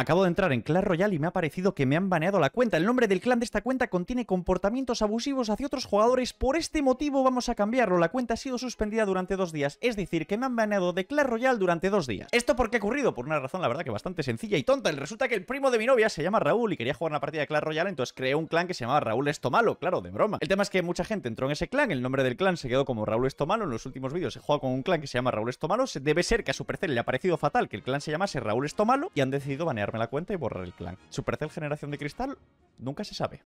Acabo de entrar en Clash Royale y me ha parecido que me han baneado la cuenta. El nombre del clan de esta cuenta contiene comportamientos abusivos hacia otros jugadores. Por este motivo vamos a cambiarlo. La cuenta ha sido suspendida durante dos días. Es decir, que me han baneado de Clash Royale durante dos días. ¿Esto por qué ha ocurrido? Por una razón, la verdad, que bastante sencilla y tonta. Resulta que el primo de mi novia se llama Raúl y quería jugar una partida de Clash Royale, entonces creó un clan que se llamaba Raúl Estomalo. Claro, de broma. El tema es que mucha gente entró en ese clan. El nombre del clan se quedó como Raúl Estomalo. En los últimos vídeos se jugado con un clan que se llama Raúl Estomalo. Debe ser que a su parecer le ha parecido fatal que el clan se llamase Raúl Estomalo y han decidido banear la cuenta y borrar el clan. Supercell Generación de Cristal, nunca se sabe.